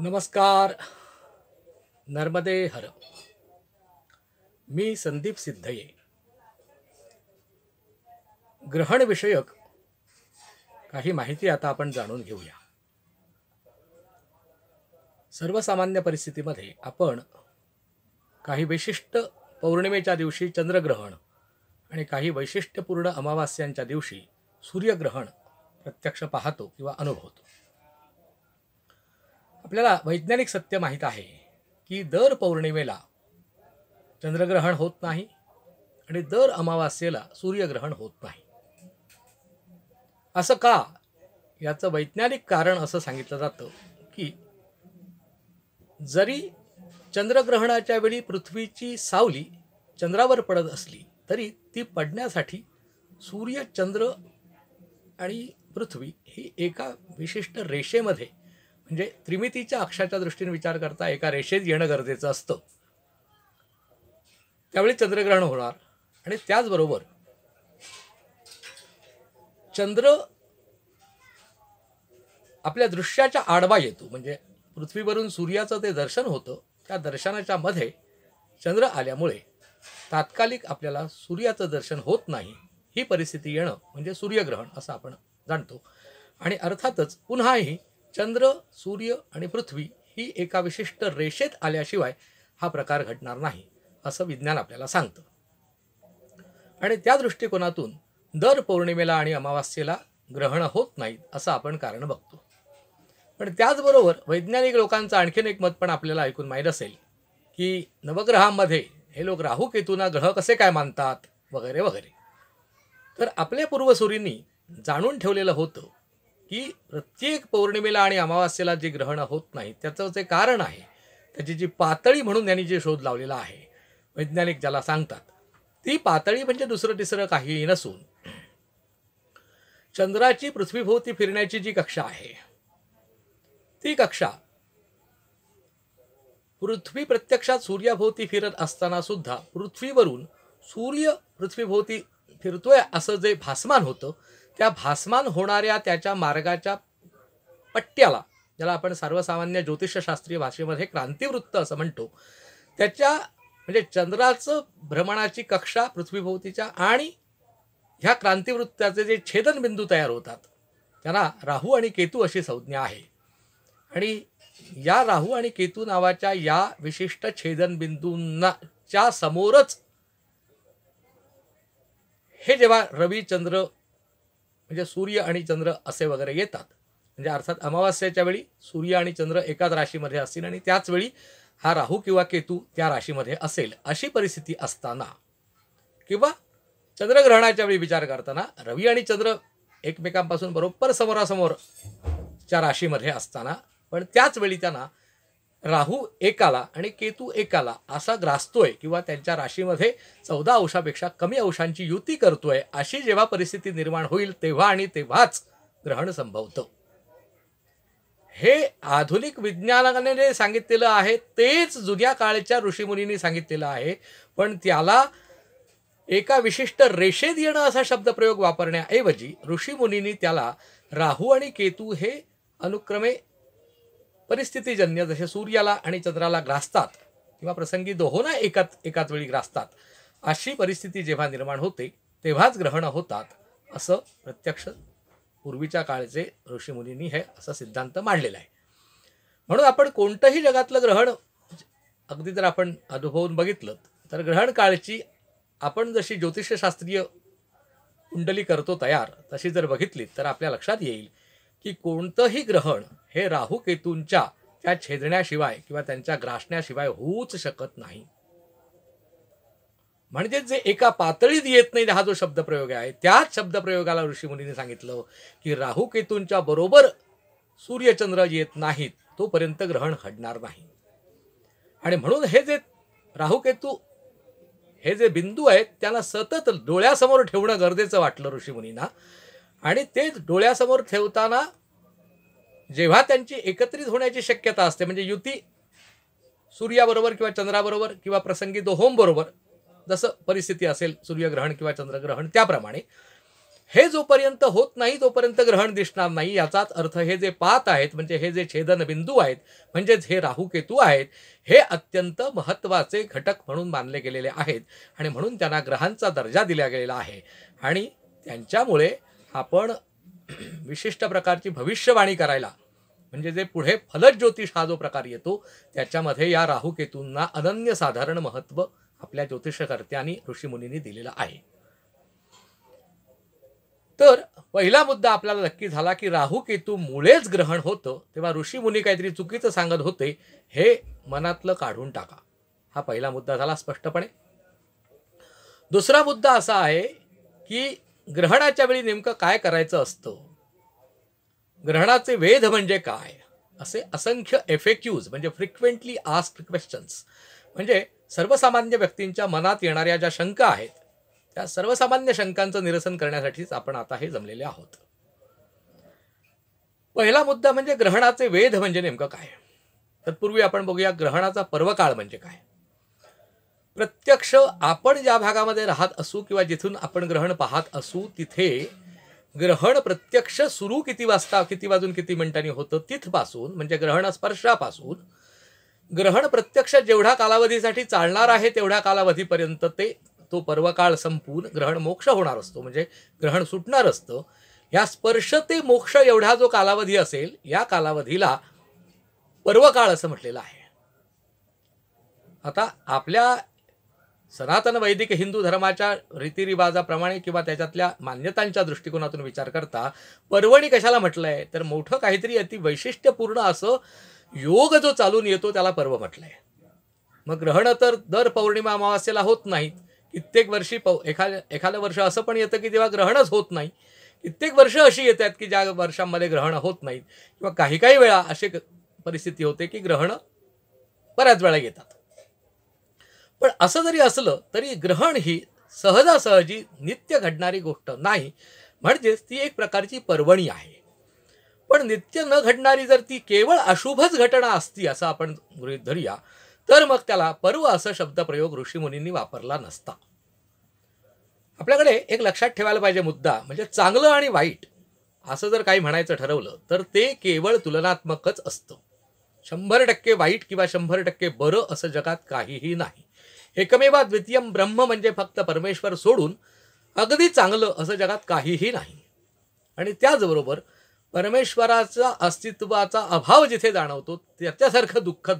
नमस्कार नर्मदे हर मी संदीप सिद्धये ग्रहणविषयक काही माहिती आता आपण जाणून घेऊया सर्वसामान्य परिस्थितीमध्ये आपण काही विशिष्ट पौर्णिमेच्या दिवशी चंद्रग्रहण आणि काही वैशिष्ट्यपूर्ण अमावास्यांच्या दिवशी सूर्यग्रहण प्रत्यक्ष पाहतो किंवा अनुभवतो आपल्याला वैज्ञानिक सत्य माहीत आहे की दर पौर्णिमेला चंद्रग्रहण होत नाही आणि दर अमावास्येला सूर्यग्रहण होत नाही असं का याचं वैज्ञानिक कारण असं सांगितलं जातं की जरी चंद्रग्रहणाच्या वेळी पृथ्वीची सावली चंद्रावर पडत असली तरी ती पडण्यासाठी सूर्य चंद्र आणि पृथ्वी ही एका विशिष्ट रेषेमध्ये म्हणजे त्रिमितीच्या अक्षाच्या दृष्टीने विचार करता एका रेषेत येणं गरजेचं असतं त्यावेळी चंद्रग्रहण होणार आणि त्याचबरोबर चंद्र आपल्या दृश्याच्या आडवा येतो म्हणजे पृथ्वीवरून सूर्याचं ते दर्शन होतं त्या दर्शनाच्या मध्ये चंद्र आल्यामुळे तात्कालिक आपल्याला सूर्याचं दर्शन होत नाही ही परिस्थिती येणं म्हणजे सूर्यग्रहण असं आपण जाणतो आणि अर्थातच पुन्हाही चंद्र सूर्य आणि पृथ्वी ही एका विशिष्ट रेषेत आल्याशिवाय हा प्रकार घडणार नाही असं विज्ञान आपल्याला सांगतं आणि त्या दृष्टिकोनातून दर पौर्णिमेला आणि अमावास्येला ग्रहण होत नाहीत असं आपण कारण बघतो पण त्याचबरोबर वैज्ञानिक लोकांचं आणखीन एक मत पण आपल्याला ऐकून माहीत असेल की नवग्रहांमध्ये हे लोक राहू केतूना ग्रह कसे काय मानतात वगैरे वगैरे तर आपल्या पूर्वसुरींनी जाणून ठेवलेलं होतं की प्रत्येक पौर्णिमेला आणि अमावास्येला जी ग्रहण होत नाही त्याचं जे कारण आहे त्याची जी पातळी म्हणून त्यांनी जे शोध लावलेला आहे वैज्ञानिक ज्याला सांगतात ती पातळी म्हणजे दुसरं तिसरं काही नसून चंद्राची पृथ्वीभोवती फिरण्याची जी कक्षा आहे ती कक्षा पृथ्वी प्रत्यक्षात सूर्याभोवती फिरत असताना सुद्धा पृथ्वीवरून सूर्य पृथ्वीभोवती फिरतोय असं जे भासमान होतं त्या भासमान होणाऱ्या त्याच्या मार्गाच्या पट्ट्याला ज्याला आपण सर्वसामान्य ज्योतिषशास्त्रीय भाषेमध्ये क्रांतिवृत्त असं म्हणतो त्याच्या म्हणजे चंद्राचं भ्रमणाची कक्षा पृथ्वीभोवतीच्या आणि ह्या क्रांतिवृत्ताचे जे छेदनबिंदू तयार होतात त्यांना राहू आणि केतू अशी संज्ञा आहे आणि या राहू आणि केतू नावाच्या या विशिष्ट छेदनबिंदूंनाच्या समोरच हे जेव्हा रविचंद्र म्हणजे सूर्य आणि चंद्र असे वगैरे येतात म्हणजे अर्थात अमावास्याच्या वेळी सूर्य आणि चंद्र एकाच राशीमध्ये असतील आणि त्याच वेळी हा राहू किंवा केतू त्या राशीमध्ये असेल अशी परिस्थिती असताना किंवा चंद्रग्रहणाच्या वेळी विचार करताना रवी आणि चंद्र एकमेकांपासून बरोबर समोरासमोरच्या राशीमध्ये असताना पण त्याच वेळी त्यांना राहू एकाला आणि केतू एकाला असा ग्रासतोय किंवा त्यांच्या राशीमध्ये चौदा अंशापेक्षा कमी अंशांची युती करतोय अशी जेव्हा परिस्थिती निर्माण होईल तेव्हा आणि तेव्हाच ग्रहण संभवतं हे आधुनिक विज्ञानाने जे सांगितलेलं आहे तेच जुन्या काळच्या ऋषीमुनींनी सांगितलेलं आहे पण त्याला एका विशिष्ट रेषेत येणं असा शब्दप्रयोग वापरण्याऐवजी ऋषीमुनींनी त्याला राहू आणि केतू हे अनुक्रमे परिस्थितीजन्य जसे सूर्याला आणि चंद्राला ग्रासतात किंवा प्रसंगी दोहोना एकाच एकाच वेळी ग्रासतात अशी परिस्थिती जेव्हा निर्माण होते तेव्हाच ग्रहणं होतात असं प्रत्यक्ष पूर्वीच्या काळचे ऋषीमुनींनी हे असा सिद्धांत मांडलेला आहे म्हणून आपण कोणतंही जगातलं ग्रहण अगदी जर आपण अनुभवून बघितलं तर ग्रहण काळची आपण जशी ज्योतिषशास्त्रीय कुंडली करतो तयार तशी जर बघितली तर आपल्या लक्षात येईल की कोणतंही ग्रहण हे राहू केतूंच्या त्या छेदण्याशिवाय किंवा त्यांच्या ग्रासण्याशिवाय होऊच शकत नाही म्हणजे जे एका पातळीत येत नाही हा जो शब्दप्रयोग आहे त्याच शब्दप्रयोगाला ऋषीमुनीने सांगितलं की राहू केतूंच्या बरोबर सूर्यचंद्र येत नाहीत तोपर्यंत ग्रहण घडणार नाही आणि म्हणून हे जे केतू हे जे बिंदू आहेत त्यांना सतत डोळ्यासमोर ठेवणं गरजेचं वाटलं ऋषीमुनींना आणि ते डोळ्यासमोर ठेवताना जेव्हा त्यांची एकत्रित होण्याची शक्यता असते म्हणजे युती सूर्याबरोबर किंवा चंद्राबरोबर किंवा प्रसंगी दोहोमबरोबर जसं परिस्थिती असेल सूर्यग्रहण किंवा चंद्रग्रहण त्याप्रमाणे हे जोपर्यंत होत नाही तोपर्यंत ग्रहण दिसणार नाही याचाच अर्थ हे जे पात आहेत म्हणजे हे जे छेदनबिंदू आहेत म्हणजेच हे केतू आहेत हे अत्यंत महत्त्वाचे घटक म्हणून मानले गेलेले आहेत आणि म्हणून त्यांना ग्रहांचा दर्जा दिला गेलेला आहे आणि त्यांच्यामुळे आपण विशिष्ट प्रकारची भविष्यवाणी करायला म्हणजे जे पुढे फलद ज्योतिष हा जो प्रकार येतो त्याच्यामध्ये या राहुकेतूंना अनन्य साधारण महत्व आपल्या ज्योतिषकर्त्यांनी ऋषीमुनींनी दिलेलं आहे तर पहिला मुद्दा आपल्याला नक्की झाला की राहू मुळेच ग्रहण होतं तेव्हा ऋषीमुनी काहीतरी चुकीचं सांगत होते हे मनातलं काढून टाका हा पहिला मुद्दा झाला स्पष्टपणे दुसरा मुद्दा असा आहे की ग्रहणाच्या वेळी नेमकं काय करायचं असतं ग्रहणाचे वेध म्हणजे काय असे असंख्य एफेक्यूज म्हणजे फ्रिक्वेंटली आस्क्ड क्वेश्चन्स म्हणजे सर्वसामान्य व्यक्तींच्या मनात येणाऱ्या ज्या शंका आहेत त्या सर्वसामान्य शंकांचं निरसन करण्यासाठीच आपण आता हे जमलेले आहोत पहिला मुद्दा म्हणजे ग्रहणाचे वेध म्हणजे नेमकं काय तत्पूर्वी आपण बघूया ग्रहणाचा पर्वकाळ म्हणजे काय प्रत्यक्ष आपण ज्या भागामध्ये राहत असू किंवा जिथून आपण ग्रहण पाहत असू तिथे ग्रहण प्रत्यक्ष सुरू किती वाजता किती वाजून किती मिनिटांनी होतं तिथपासून म्हणजे ग्रहण स्पर्शापासून ग्रहण प्रत्यक्ष जेवढ्या कालावधीसाठी चालणार आहे तेवढ्या कालावधीपर्यंत ते तो पर्वकाळ संपून ग्रहण मोक्ष होणार असतो म्हणजे ग्रहण सुटणार असतं या स्पर्श ते मोक्ष एवढा जो कालावधी असेल या कालावधीला पर्वकाळ असं म्हटलेलं आहे आता आपल्या सनातन वैदिक हिंदू धर्माच्या रीतिरिवाजाप्रमाणे किंवा त्याच्यातल्या मान्यतांच्या दृष्टिकोनातून विचार करता पर्वणी कशाला म्हटलं आहे तर मोठं काहीतरी अति वैशिष्ट्यपूर्ण असं योग जो चालून येतो त्याला पर्व म्हटलं आहे मग ग्रहण तर दर पौर्णिमा अमावास्येला होत नाहीत कित्येक वर्षी पौ एखाद्या एखादं वर्ष असं पण येतं की तेव्हा ग्रहणच होत नाही कित्येक वर्ष अशी येतात की ज्या वर्षांमध्ये ग्रहण होत नाहीत किंवा काही काही वेळा अशी परिस्थिती होते की ग्रहण बऱ्याच वेळा येतात पण असं जरी असलं तरी ग्रहण ही सहजासहजी नित्य घडणारी गोष्ट नाही म्हणजेच ती एक प्रकारची पर्वणी आहे पण नित्य न घडणारी जर ती केवळ अशुभच घटना असती असं आपण गृहित धरूया तर मग त्याला पर्व असं शब्दप्रयोग ऋषीमुनींनी वापरला नसता आपल्याकडे एक लक्षात ठेवायला पाहिजे मुद्दा म्हणजे चांगलं आणि वाईट असं जर काही म्हणायचं ठरवलं तर ते केवळ तुलनात्मकच असतं शंभर टक्के वाईट किंवा शंभर टक्के बरं असं जगात काहीही नाही एकमेवा द्वितीयम ब्रह्म म्हणजे फक्त परमेश्वर सोडून अगदी चांगलं असं जगात काहीही नाही आणि त्याचबरोबर परमेश्वराचा अस्तित्वाचा अभाव जिथे जाणवतो त्याच्यासारखं दुःख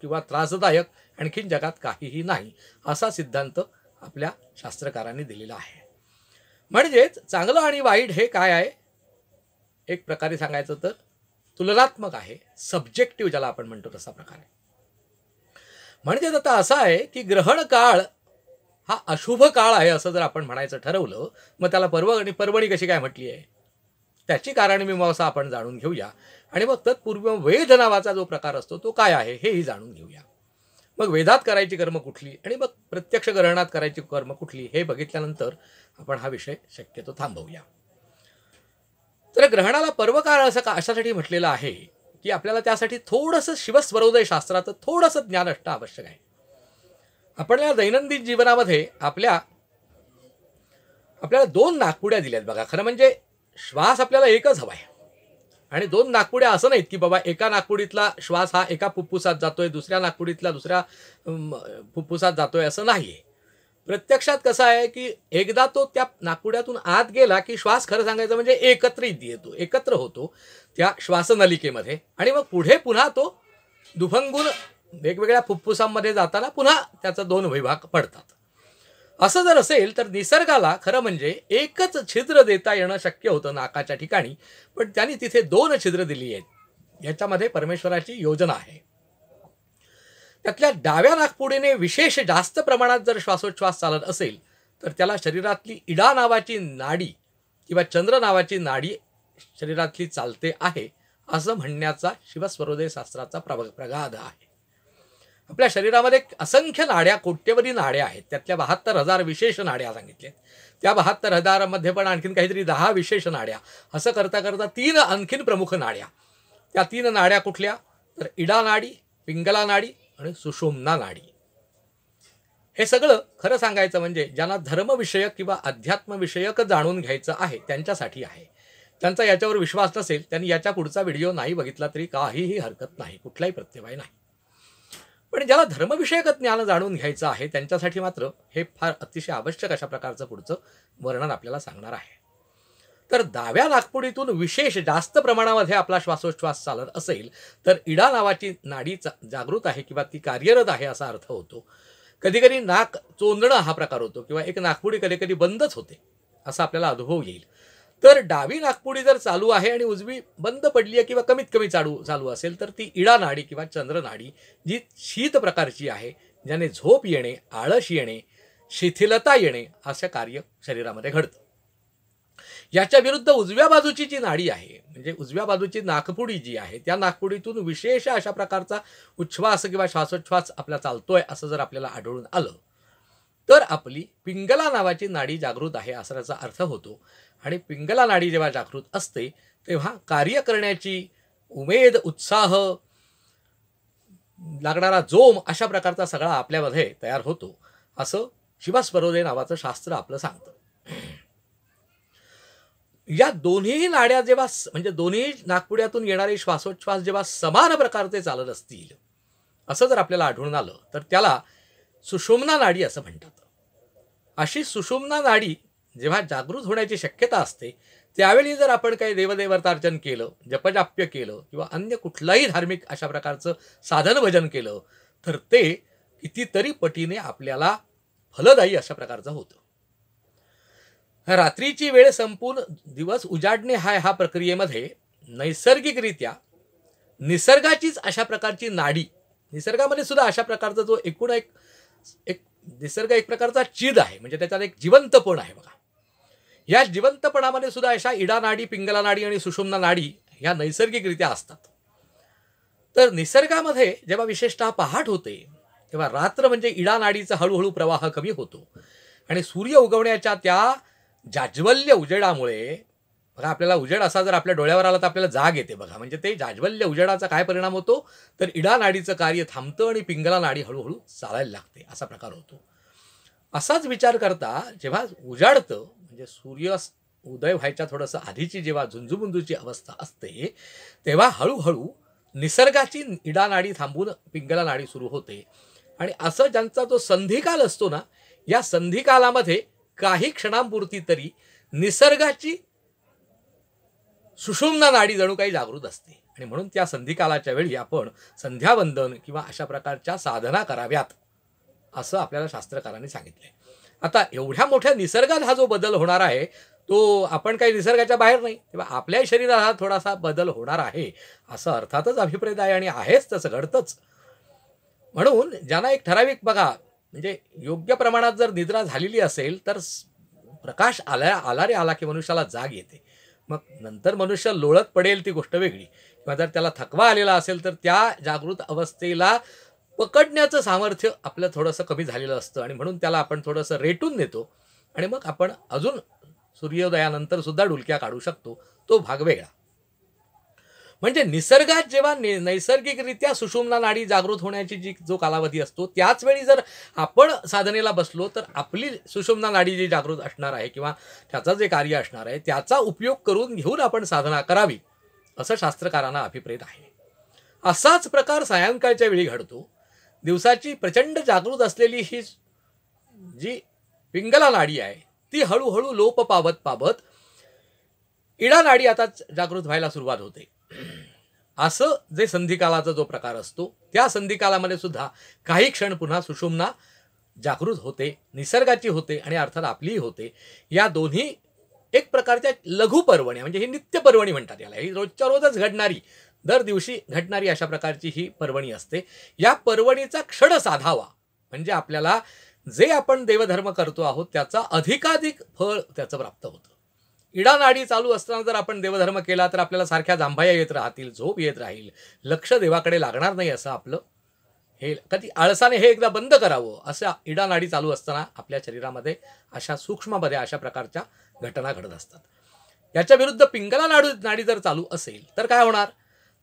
किंवा त्रासदायक आणखीन जगात काहीही नाही असा सिद्धांत आपल्या शास्त्रकारांनी दिलेला आहे म्हणजेच चांगलं आणि वाईट हे काय आहे एक प्रकारे सांगायचं तर तुलनात्मक आहे सब्जेक्टिव्ह ज्याला आपण म्हणतो तसा प्रकार आहे म्हणजेच आता असं आहे की ग्रहण काळ हा अशुभ काळ आहे असं जर आपण म्हणायचं ठरवलं मग त्याला पर्व आणि पर्वणी कशी काय म्हटली आहे त्याची कारणमीमांसा आपण जाणून घेऊया आणि मग तत्पूर्व वेध नावाचा जो प्रकार असतो तो काय आहे हेही जाणून घेऊया मग वेदात करायची कर्म कुठली आणि मग प्रत्यक्ष ग्रहणात करायची कर्म कुठली हे बघितल्यानंतर आपण हा विषय शक्यतो थांबवूया तर ग्रहणाला पर्वकाळ असं का अशासाठी म्हटलेलं आहे की आपल्याला त्यासाठी थोडंसं शिवस्वरोदय शास्त्राचं थोडंसं ज्ञान असणं आवश्यक आहे आपण या दैनंदिन जीवनामध्ये आपल्या आपल्याला दोन नागपुड्या दिल्यात बघा खरं म्हणजे श्वास आपल्याला एकच हवा आहे आणि दोन नागपुड्या असं नाहीत की बाबा एका नागपुडीतला श्वास हा एका जातो जातोय दुसऱ्या नाकपुडीतला दुसऱ्या जातो जातोय असं नाही आहे प्रत्यक्षात कसं आहे की एकदा तो त्या नाकुड्यातून आत गेला की श्वास खरं सांगायचं म्हणजे एकत्रित येतो एकत्र होतो त्या श्वासनलिकेमध्ये आणि मग पुढे पुन्हा तो दुभंगून वेगवेगळ्या फुफ्फुसांमध्ये जाताना पुन्हा त्याचा दोन विभाग पडतात असं जर असेल तर निसर्गाला खरं म्हणजे एकच छिद्र देता येणं शक्य होतं नाकाच्या ठिकाणी पण त्यांनी तिथे दोन छिद्र दिली आहेत याच्यामध्ये परमेश्वराची योजना आहे त्यातल्या डाव्या नागपुडीने विशेष जास्त प्रमाणात जर श्वासोच्छ्वास चालत असेल तर त्याला शरीरातली इडा नावाची नाडी किंवा चंद्र नावाची नाडी शरीरातली चालते आहे असं म्हणण्याचा शिवस्वरोदय शास्त्राचा प्रभ प्रगाध आहे आपल्या शरीरामध्ये असंख्य नाड्या कोट्यवधी नाड्या आहेत त्यातल्या बहात्तर हजार विशेष नाड्या सांगितल्या त्या बहात्तर हजारामध्ये पण आणखीन काहीतरी दहा विशेष नाड्या असं करता करता तीन आणखीन प्रमुख नाड्या त्या तीन नाड्या कुठल्या तर इडा नाडी पिंगला नाडी आणि सुषुम्ना नाडी हे सगळं खरं सांगायचं म्हणजे ज्यांना धर्मविषयक किंवा अध्यात्मविषयक जाणून घ्यायचं आहे त्यांच्यासाठी आहे त्यांचा याच्यावर विश्वास नसेल त्यांनी याच्या पुढचा व्हिडिओ नाही बघितला तरी काहीही हरकत नाही कुठलाही प्रत्यवाय नाही पण ज्याला धर्मविषयक ज्ञान जाणून घ्यायचं आहे त्यांच्यासाठी मात्र हे फार अतिशय आवश्यक अशा प्रकारचं पुढचं वर्णन आपल्याला सांगणार आहे तर डाव्या नाकपुडीतून विशेष जास्त प्रमाणामध्ये आपला श्वासोच्छ्वास चालत असेल तर इडा नावाची नाडी जागृत आहे किंवा ती कार्यरत आहे असा अर्थ होतो कधीकधी नाक चोंदणं हा प्रकार होतो किंवा एक नाकपुडी कधी कधी बंदच होते असा आपल्याला अनुभव येईल तर डावी नागपुडी जर चालू आहे आणि उजवी बंद पडली आहे किंवा कमीत कमी चालू चालू असेल तर ती इडा नाडी किंवा चंद्र नाडी जी शीत प्रकारची आहे ज्याने झोप येणे आळस येणे शिथिलता येणे असं कार्य शरीरामध्ये घडतं याच्या विरुद्ध उजव्या बाजूची जी नाडी आहे म्हणजे उजव्या बाजूची नाकपुडी जी आहे त्या नाकपुडीतून विशेष अशा प्रकारचा उच्छ्वास किंवा श्वासोच्छ्वास आपला चालतोय असं जर आपल्याला आढळून आलं तर आपली पिंगला नावाची नाडी जागृत आहे असा याचा अर्थ होतो आणि पिंगला नाडी जेव्हा जागृत असते तेव्हा कार्य करण्याची उमेद उत्साह लागणारा जोम अशा प्रकारचा सगळा आपल्यामध्ये तयार होतो असं शिवास्परोदय नावाचं शास्त्र आपलं सांगतं या दोन्हीही नाड्या जेव्हा म्हणजे दोन्ही नागपुड्यातून येणारे श्वासोच्छ्वास जेव्हा समान प्रकारचे चालत असतील असं जर आपल्याला आढळून आलं तर त्याला सुषुम्ना नाडी असं म्हणतात अशी सुषुम्ना नाडी जेव्हा जागृत होण्याची शक्यता असते त्यावेळी जर आपण काही देवदेवतार्जन केलं जपजाप्य केलं किंवा अन्य कुठलाही धार्मिक अशा प्रकारचं साधन भजन केलं तर ते कितीतरी पटीने आपल्याला फलदायी अशा प्रकारचं होतं रात्रीची वेळ संपून दिवस उजाडणे हा ह्या प्रक्रियेमध्ये नैसर्गिकरित्या निसर्गाचीच अशा प्रकारची नाडी निसर्गामध्ये सुद्धा अशा प्रकारचा जो एकूण एक एक निसर्ग एक प्रकारचा चिद आहे म्हणजे त्याच्यात एक जिवंतपण आहे बघा या जिवंतपणामध्ये सुद्धा अशा इडा नाडी पिंगला नाडी आणि सुषुम्ना नाडी ह्या नैसर्गिकरित्या असतात तर निसर्गामध्ये जेव्हा विशेषतः पहाट होते तेव्हा रात्र म्हणजे इडा नाडीचा हळूहळू प्रवाह कमी होतो आणि सूर्य उगवण्याच्या त्या जाज्वल्य उजेडामुळे बघा आपल्याला उजेड असा जर आपल्या डोळ्यावर आला तर आपल्याला जाग येते बघा म्हणजे ते जाज्वल्य उजेडाचा काय परिणाम होतो तर इडा नाडीचं कार्य थांबतं आणि पिंगला नाडी हळूहळू चालायला लागते असा प्रकार होतो असाच विचार करता जेव्हा उजाडतं म्हणजे सूर्य उदय व्हायच्या थोडंसं आधीची जेव्हा झुंजुबुंजूची अवस्था असते तेव्हा हळूहळू निसर्गाची इडा नाडी थांबून पिंगला नाडी सुरू होते आणि असं ज्यांचा जो संधिकाल असतो ना या संधिकालामध्ये काही क्षणांपुरती तरी निसर्गाची सुषुम्ना नाडी जणू काही जागृत असते आणि म्हणून त्या संधिकालाच्या वेळी आपण संध्यावंदन किंवा अशा प्रकारच्या साधना कराव्यात असं आपल्याला शास्त्रकारांनी सांगितलंय आता एवढ्या मोठ्या निसर्गात हा जो बदल होणार आहे तो आपण काही निसर्गाच्या बाहेर नाही तेव्हा आपल्या शरीरात हा थोडासा बदल होणार आहे असं अर्थातच अभिप्रेत आहे आणि आहेच तसं घडतंच म्हणून ज्यांना एक ठराविक बघा म्हणजे योग्य प्रमाणात जर निद्रा झालेली असेल तर प्रकाश आला आला रे आला की मनुष्याला जाग येते मग नंतर मनुष्य लोळत पडेल ती गोष्ट वेगळी किंवा जर त्याला थकवा आलेला असेल तर त्या जागृत अवस्थेला पकडण्याचं सामर्थ्य आपलं थोडंसं कमी झालेलं असतं आणि म्हणून त्याला आपण थोडंसं रेटून देतो आणि मग आपण अजून सूर्योदयानंतर सुद्धा डुलक्या काढू शकतो तो भाग वेगळा म्हणजे निसर्गात जेव्हा नैसर्गिकरित्या सुषुम्ना नाडी जागृत होण्याची जी जो कालावधी असतो त्याच वेळी जर आपण साधनेला बसलो तर आपली सुषुम्ना नाडी जी जागृत असणार आहे किंवा त्याचं जे कार्य असणार आहे त्याचा उपयोग करून घेऊन आपण साधना करावी असं शास्त्रकारांना अभिप्रेत आहे असाच प्रकार सायंकाळच्या वेळी घडतो दिवसाची प्रचंड जागृत असलेली ही जी पिंगला नाडी आहे ती हळूहळू लोप पावत पावत इडा नाडी आता जागृत व्हायला सुरुवात होते असं जे संधिकालाचा जो प्रकार असतो त्या संधिकालामध्ये सुद्धा काही क्षण पुन्हा सुषुमना जागृत होते निसर्गाची होते आणि अर्थात आपलीही होते या दोन्ही एक प्रकारच्या लघु म्हणजे ही नित्य पर्वणी म्हणतात याला ही रोजच्या रोजच घडणारी दर दिवशी घडणारी अशा प्रकारची ही पर्वणी असते या पर्वणीचा क्षण साधावा म्हणजे आपल्याला जे आपण देवधर्म करतो आहोत त्याचा अधिकाधिक फळ त्याचं प्राप्त होतं इडानाडी चालू असताना जर आपण देवधर्म केला तर आपल्याला सारख्या जांभाया येत राहतील झोप येत राहील लक्ष देवाकडे लागणार नाही असं आपलं हे कधी आळसाने हे एकदा बंद करावं असं इडानाडी चालू असताना आपल्या शरीरामध्ये अशा सूक्ष्ममध्ये अशा प्रकारच्या घटना घडत असतात याच्या विरुद्ध पिंगला नाडू नाडी जर चालू असेल तर काय होणार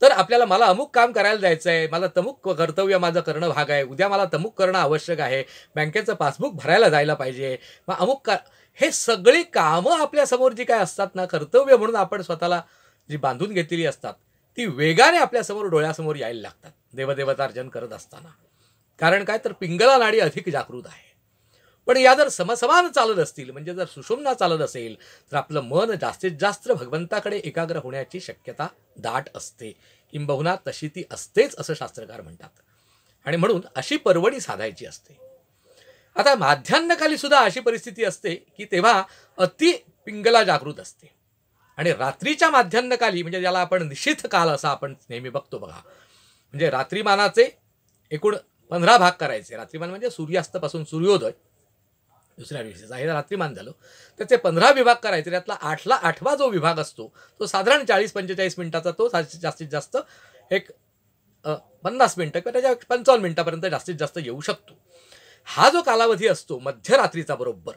तर आपल्याला मला अमुक काम करायला जायचं आहे मला तमुक कर्तव्य माझं करणं भाग आहे उद्या मला तमुक करणं आवश्यक आहे बँकेचं पासबुक भरायला जायला पाहिजे मग अमुक का हे सगळी कामं आपल्यासमोर जी काय असतात ना कर्तव्य म्हणून आपण स्वतःला जी बांधून घेतलेली असतात ती वेगाने आपल्यासमोर डोळ्यासमोर यायला लागतात देवदेवता अर्जन करत असताना कारण काय तर पिंगला नाडी अधिक जागृत आहे पण या जर समसमान चालत असतील म्हणजे जर सुषुम्ना चालत असेल तर आपलं मन जास्तीत जास्त भगवंताकडे एकाग्र होण्याची शक्यता दाट असते किंबहुना तशी ती असतेच असं शास्त्रकार म्हणतात आणि म्हणून अशी परवडी साधायची असते आता माध्यान्हकाली सुद्धा अशी परिस्थिती असते की तेव्हा अति पिंगला जागृत असते आणि रात्रीच्या माध्यान्हकाली म्हणजे ज्याला आपण निश्चित काल असा आपण नेहमी बघतो बघा म्हणजे रात्रीमानाचे एकूण पंधरा भाग करायचे रात्रीमान म्हणजे सूर्यास्तापासून सूर्योदय दुसऱ्या दिवशीचा हे रात्रीमान झालं त्याचे पंधरा विभाग करायचे त्यातला आठला आठवा जो विभाग असतो तो साधारण चाळीस पंचेचाळीस मिनिटाचा तो जास्तीत जास्त एक पन्नास मिनटं किंवा त्याच्या पंचावन्न मिनिटापर्यंत जास्तीत जास्त येऊ शकतो हा जो कालावधी असतो मध्यरात्रीचा बरोबर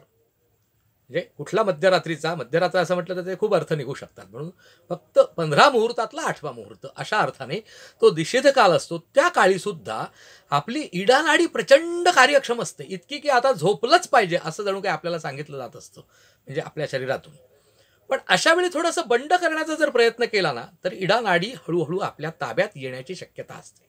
म्हणजे कुठला मध्यरात्रीचा मध्यरात्र असं म्हटलं तर ते खूप अर्थ निघू शकतात म्हणून फक्त पंधरा मुहूर्तातला आठवा मुहूर्त अशा अर्थाने तो निषेध काल असतो त्या काळीसुद्धा आपली इडानाडी प्रचंड कार्यक्षम असते इतकी की आता झोपलंच पाहिजे असं जणू काही आपल्याला सांगितलं जात असतं म्हणजे आपल्या शरीरातून पण अशा वेळी थोडंसं बंड करण्याचा जर प्रयत्न केला ना तर इडानाडी हळूहळू आपल्या ताब्यात येण्याची शक्यता असते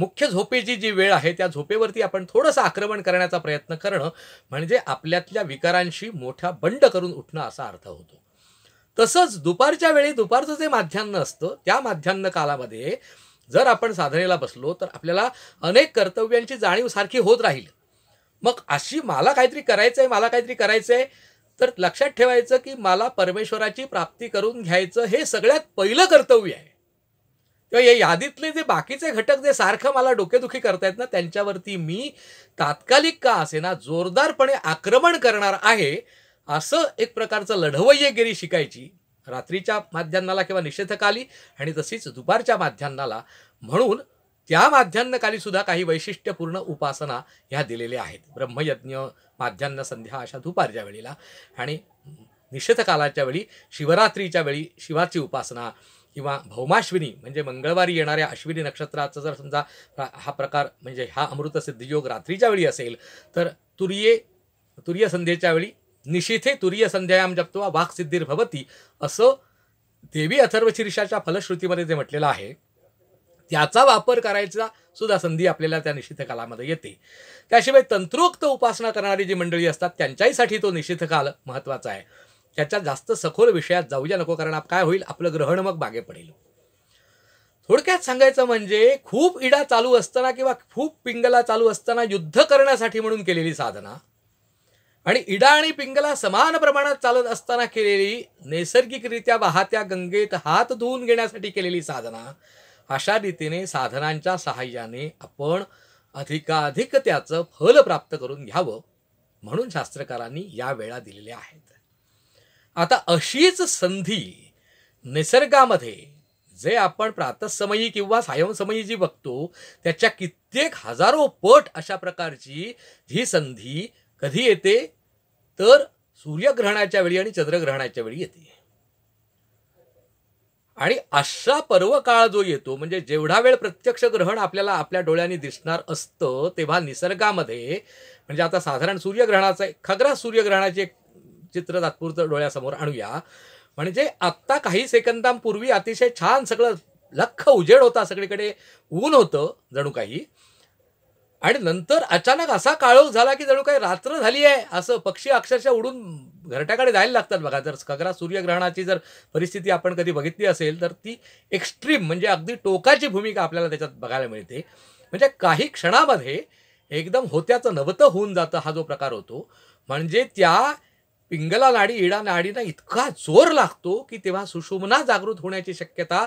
मुख्य झोपेची जी वेळ आहे त्या झोपेवरती आपण थोडंसं आक्रमण करण्याचा प्रयत्न करणं म्हणजे आपल्यातल्या विकारांशी मोठा बंड करून उठणं असा अर्थ होतो तसंच दुपारच्या वेळी दुपारचं जे माध्यान्न असतं त्या माध्यान्न कालामध्ये जर आपण साधनेला बसलो तर आपल्याला अनेक कर्तव्यांची जाणीव सारखी होत राहील मग अशी मला काहीतरी करायचं आहे मला काहीतरी करायचं आहे तर लक्षात ठेवायचं की मला परमेश्वराची प्राप्ती करून घ्यायचं हे सगळ्यात पहिलं कर्तव्य आहे किंवा या यादीतले जे बाकीचे घटक जे सारखं मला डोकेदुखी करतायत ना त्यांच्यावरती मी तात्कालिक का असेना जोरदारपणे आक्रमण करणार आहे असं एक प्रकारचं लढवय्यगिरी शिकायची रात्रीच्या माध्यान्नाला किंवा निषेधकाली आणि तशीच दुपारच्या माध्यान्नाला म्हणून त्या माध्यान्नकाली सुद्धा काही वैशिष्ट्यपूर्ण उपासना ह्या दिलेल्या आहेत ब्रह्मयज्ञ माध्यान्न संध्या अशा दुपारच्या वेळेला आणि निषेधकालाच्या वेळी शिवरात्रीच्या वेळी शिवाची उपासना किंवा भौमाश्विनी म्हणजे मंगळवारी येणाऱ्या अश्विनी नक्षत्राचा जर समजा हा प्रकार म्हणजे हा अमृतसिद्धियोग रात्रीच्या वेळी असेल तर तुर्ये तुर्य संध्येच्या वेळी निशिथे तुर्य संध्यायाम जप्तवा वाघसिद्धीर भवती असं देवी अथर्वशीर्षाच्या फलश्रुतीमध्ये जे म्हटलेलं आहे त्याचा वापर करायचा सुद्धा संधी आपल्याला त्या निशिथ कालामध्ये येते त्याशिवाय तंत्रोक्त उपासना करणारी जी मंडळी असतात त्यांच्याहीसाठी तो निशिथ काल महत्त्वाचा आहे ह्याच्या जास्त सखोल विषयात जाऊया नको कारण काय होईल आपलं ग्रहण मग मागे पडेल थोडक्यात सांगायचं म्हणजे खूप इडा चालू असताना किंवा खूप पिंगला चालू असताना युद्ध करण्यासाठी म्हणून केलेली साधना आणि इडा आणि पिंगला समान प्रमाणात चालत असताना केलेली नैसर्गिकरित्या वाहत्या गंगेत हात धुवून घेण्यासाठी केलेली साधना अशा रीतीने साधनांच्या सहाय्याने आपण अधिकाधिक त्याचं फल प्राप्त करून घ्यावं म्हणून शास्त्रकारांनी या वेळा दिलेल्या आहेत आता अशीच संधी निसर्गामध्ये जे आपण प्रातसमयी किंवा सायंसमयी जी बघतो त्याच्या कित्येक हजारो पट अशा प्रकारची ही संधी कधी येते तर सूर्यग्रहणाच्या वेळी आणि चंद्रग्रहणाच्या वेळी येते आणि अशा पर्व काळ जो येतो म्हणजे जेवढा वेळ प्रत्यक्ष ग्रहण आपल्याला आपल्या डोळ्यांनी दिसणार असतं तेव्हा निसर्गामध्ये म्हणजे आता साधारण सूर्यग्रहणाचा खग्रा सूर्यग्रहणाची एक चित्र तात्पुरतं डोळ्यासमोर आणूया म्हणजे आत्ता काही सेकंदांपूर्वी अतिशय छान सगळं लख उजेड होता सगळीकडे ऊन होतं जणू काही आणि नंतर अचानक असा काळोख झाला की जणू काही रात्र झाली आहे असं पक्षी अक्षरशः उडून घरट्याकडे जायला लागतात बघा जर खगरा सूर्यग्रहणाची जर परिस्थिती आपण कधी बघितली असेल तर ती एक्स्ट्रीम म्हणजे अगदी टोकाची भूमिका आपल्याला त्याच्यात बघायला मिळते म्हणजे काही क्षणामध्ये एकदम होत्याचं नवतं होऊन जातं हा जो प्रकार होतो म्हणजे त्या पिंगला नाडी इडा नाडीना इतका जोर लागतो की तेव्हा सुषुमना जागृत होण्याची शक्यता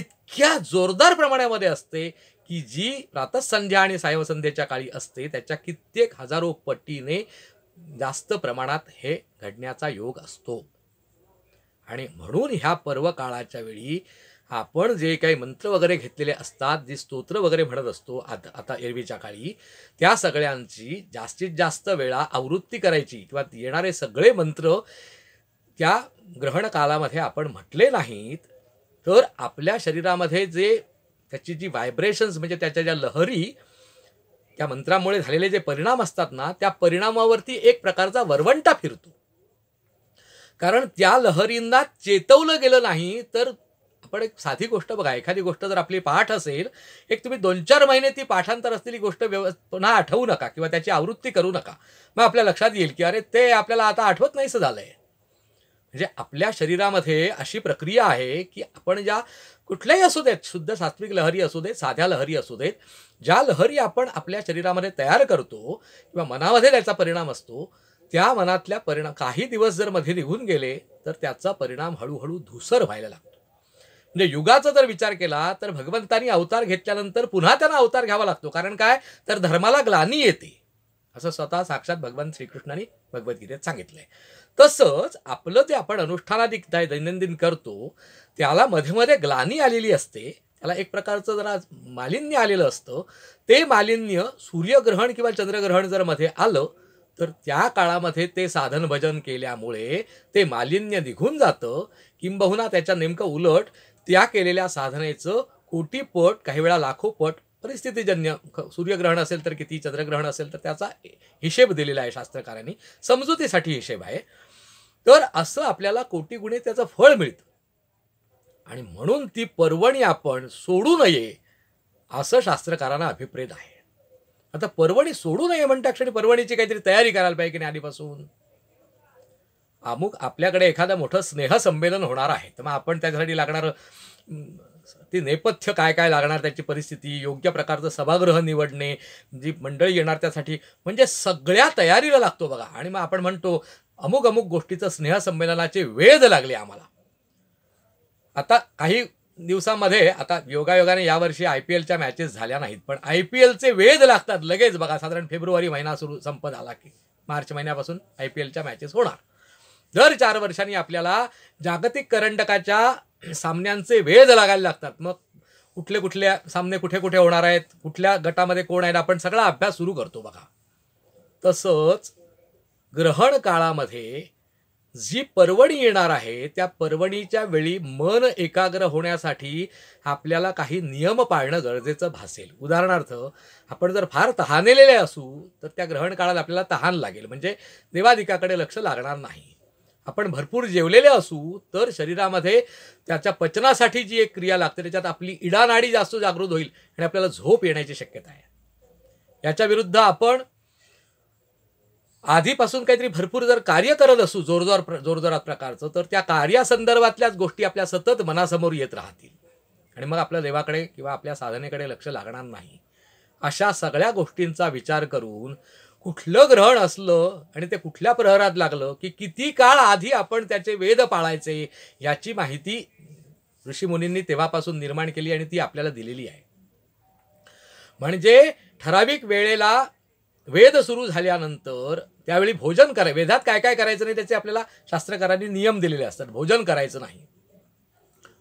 इतक्या जोरदार प्रमाणामध्ये असते की जी प्रातसंध्या आणि सायवसंध्येच्या काळी असते त्याच्या कित्येक हजारो पटीने जास्त प्रमाणात हे घडण्याचा योग असतो आणि म्हणून ह्या पर्व काळाच्या वेळी आपण जे काही मंत्र वगैरे घेतलेले असतात जे स्तोत्र वगैरे म्हणत असतो आता आता एरवीच्या काळी त्या सगळ्यांची जास्तीत जास्त वेळा आवृत्ती करायची किंवा येणारे सगळे मंत्र त्या ग्रहण कालामध्ये आपण म्हटले नाहीत तर आपल्या शरीरामध्ये जे त्याची जी व्हायब्रेशन्स म्हणजे त्याच्या ज्या लहरी त्या मंत्रामुळे झालेले जे परिणाम असतात ना त्या परिणामावरती एक प्रकारचा वरवंटा फिरतो कारण त्या लहरींना चेतवलं गेलं नाही तर पण एक साधी गोष्ट बघा एखादी गोष्ट जर आपली पाठ असेल एक तुम्ही दोन चार महिने ती पाठांतर असलेली गोष्ट व्यव पुन्हा आठवू नका किंवा त्याची आवृत्ती करू नका मग आपल्या लक्षात येईल की अरे ते आपल्याला आता आठवत नाहीसं झालं आहे म्हणजे आपल्या शरीरामध्ये अशी प्रक्रिया आहे की आपण ज्या कुठल्याही असू देत शुद्ध सात्विक लहरी असू देत साध्या लहरी असू देत ज्या लहरी आपण आपल्या शरीरामध्ये तयार करतो किंवा मनामध्ये त्याचा परिणाम असतो त्या मनातल्या परिणाम काही दिवस जर मध्ये निघून गेले तर त्याचा परिणाम हळूहळू धुसर व्हायला लागतो म्हणजे युगाचा जर विचार केला तर भगवंतानी अवतार घेतल्यानंतर पुन्हा त्यांना अवतार घ्यावा लागतो कारण काय तर धर्माला ग्लानी येते असं स्वतः साक्षात भगवान श्रीकृष्णाने भगवद्गीतेत सांगितलंय तसंच आपलं जे आपण अनुष्ठानाधिक दैनंदिन करतो त्याला मध्ये मध्ये ग्लानी आलेली असते त्याला एक प्रकारचं जरा मालिन्य आलेलं असतं ते मालिन्य सूर्यग्रहण किंवा चंद्रग्रहण जर मध्ये आलं तर त्या काळामध्ये ते साधन भजन केल्यामुळे ते मालिन्य निघून जातं किंबहुना त्याच्या नेमकं उलट त्या केलेल्या साधनेचं कोटीपट काही वेळा लाखोपट परिस्थितीजन्य सूर्यग्रहण असेल तर किती चंद्रग्रहण असेल तर त्याचा हिशेब दिलेला आहे शास्त्रकारांनी समजुतीसाठी हिशेब आहे तर असं आपल्याला कोटी गुणे त्याचं फळ मिळतं आणि म्हणून ती पर्वणी आपण सोडू नये असं शास्त्रकारांना अभिप्रेत आहे आता पर्वणी सोडू नये म्हणता क्षणी पर्वणीची काहीतरी तयारी करायला पाहिजे की नाही आधीपासून अमुक आपल्याकडे एखादं मोठं स्नेहसंमेलन होणार आहे तर मग आपण त्याच्यासाठी लागणारं ती नेपथ्य काय काय लागणार त्याची परिस्थिती योग्य प्रकारचं सभागृह निवडणे जी मंडळी येणार त्यासाठी म्हणजे सगळ्या तयारीला लागतो बघा आणि मग आपण म्हणतो अमुक अमुक गोष्टीचं स्नेहसंमेलनाचे वेध लागले आम्हाला आता काही दिवसामध्ये आता योगायोगाने यावर्षी आय पी एलच्या मॅचेस झाल्या नाहीत पण आय पी एलचे वेध लागतात लगेच बघा साधारण फेब्रुवारी महिना सुरू संपत आला की मार्च महिन्यापासून आय पी एलच्या मॅचेस होणार दर चार वर्षांनी आपल्याला जागतिक करंडकाच्या सामन्यांचे वेध लागायला लागतात मग कुठले कुठल्या सामने कुठे कुठे होणार आहेत कुठल्या गटामध्ये कोण आहेत आपण सगळा अभ्यास सुरू करतो बघा तसंच ग्रहण काळामध्ये जी पर्वणी येणार आहे त्या पर्वणीच्या वेळी मन एकाग्र होण्यासाठी आपल्याला काही नियम पाळणं गरजेचं भासेल उदाहरणार्थ आपण जर फार तहानेलेले असू तर त्या ग्रहण काळात आपल्याला तहान लागेल म्हणजे देवाधिकाकडे लक्ष लागणार नाही आपण भरपूर जेवलेले असू तर शरीरामध्ये त्याच्या पचनासाठी जी एक क्रिया लागते त्याच्यात आपली इडानाडी जास्त जागृत होईल आणि आपल्याला झोप येण्याची शक्यता आहे याच्या विरुद्ध आपण आधीपासून काहीतरी भरपूर जर कार्य करत असू जोरदार जोरजोरात प्रकारचं तर त्या कार्यासंदर्भातल्याच गोष्टी आपल्या सतत मनासमोर येत राहतील आणि मग आपल्या देवाकडे किंवा आपल्या साधनेकडे लक्ष लागणार नाही अशा सगळ्या गोष्टींचा विचार करून कुठलं ग्रहण असलं आणि ते कुठल्या प्रहरात लागलं की किती काळ आधी आपण त्याचे वेद पाळायचे याची माहिती ऋषीमुनींनी तेव्हापासून निर्माण केली आणि ती आपल्याला दिलेली आहे म्हणजे ठराविक वेळेला वेद सुरू झाल्यानंतर त्यावेळी भोजन करा वेदात काय काय करायचं नाही त्याचे आपल्याला शास्त्रकारांनी नियम दिलेले असतात भोजन करायचं नाही